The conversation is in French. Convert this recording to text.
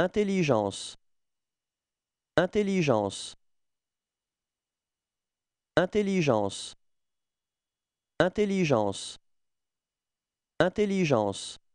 Intelligence. Intelligence. Intelligence. Intelligence. Intelligence.